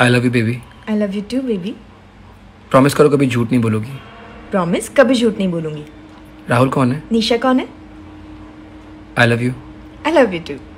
I love you baby I love you too baby promise करो कभी झूठ नहीं बोलोगी प्रॉमिस कभी झूठ नहीं बोलूंगी राहुल कौन है निशा कौन है I love you I love you to